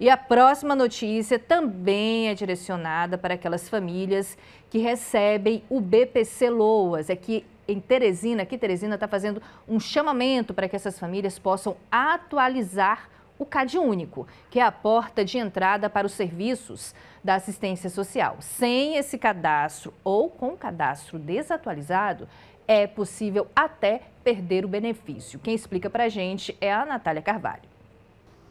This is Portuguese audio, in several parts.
E a próxima notícia também é direcionada para aquelas famílias que recebem o BPC Loas. É que em Teresina, aqui Teresina está fazendo um chamamento para que essas famílias possam atualizar o CAD Único, que é a porta de entrada para os serviços da assistência social. Sem esse cadastro ou com o cadastro desatualizado, é possível até perder o benefício. Quem explica para a gente é a Natália Carvalho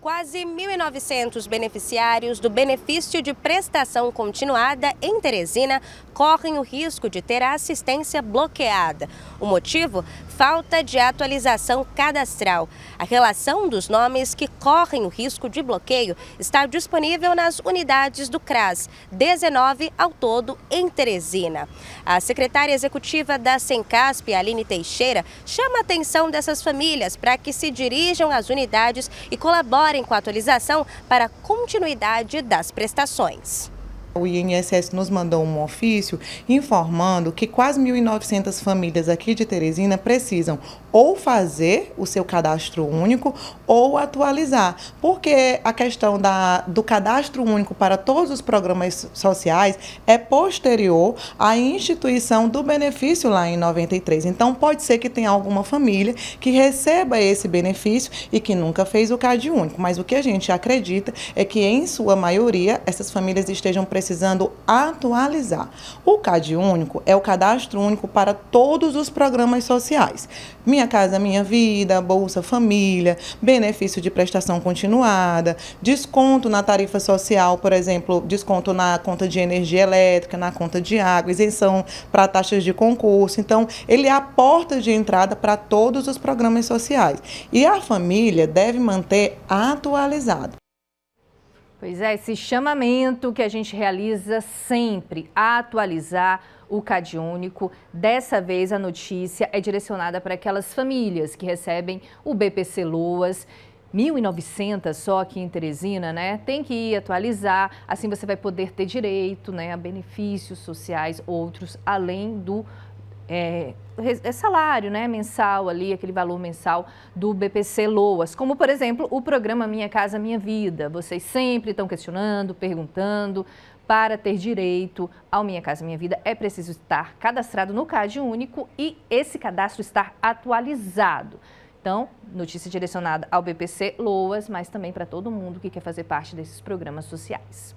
quase 1.900 beneficiários do benefício de prestação continuada em Teresina correm o risco de ter a assistência bloqueada. O motivo? Falta de atualização cadastral. A relação dos nomes que correm o risco de bloqueio está disponível nas unidades do CRAS, 19 ao todo em Teresina. A secretária executiva da Sencasp, Aline Teixeira, chama a atenção dessas famílias para que se dirijam às unidades e colaborem preocuparem com a atualização para a continuidade das prestações. O INSS nos mandou um ofício informando que quase 1.900 famílias aqui de Teresina precisam ou fazer o seu cadastro único ou atualizar, porque a questão da, do cadastro único para todos os programas sociais é posterior à instituição do benefício lá em 93. Então, pode ser que tenha alguma família que receba esse benefício e que nunca fez o CAD único, mas o que a gente acredita é que, em sua maioria, essas famílias estejam precisando precisando atualizar. O CAD Único é o cadastro único para todos os programas sociais. Minha Casa Minha Vida, Bolsa Família, benefício de prestação continuada, desconto na tarifa social, por exemplo, desconto na conta de energia elétrica, na conta de água, isenção para taxas de concurso. Então, ele é a porta de entrada para todos os programas sociais. E a família deve manter atualizado. Pois é, esse chamamento que a gente realiza sempre, atualizar o CAD único. Dessa vez a notícia é direcionada para aquelas famílias que recebem o BPC Loas. 1.900 só aqui em Teresina, né? Tem que ir atualizar, assim você vai poder ter direito né, a benefícios sociais, outros, além do é, é salário né, mensal ali, aquele valor mensal do BPC Loas, como por exemplo o programa Minha Casa Minha Vida. Vocês sempre estão questionando, perguntando. Para ter direito ao Minha Casa Minha Vida, é preciso estar cadastrado no CAD único e esse cadastro estar atualizado. Então, notícia direcionada ao BPC Loas, mas também para todo mundo que quer fazer parte desses programas sociais.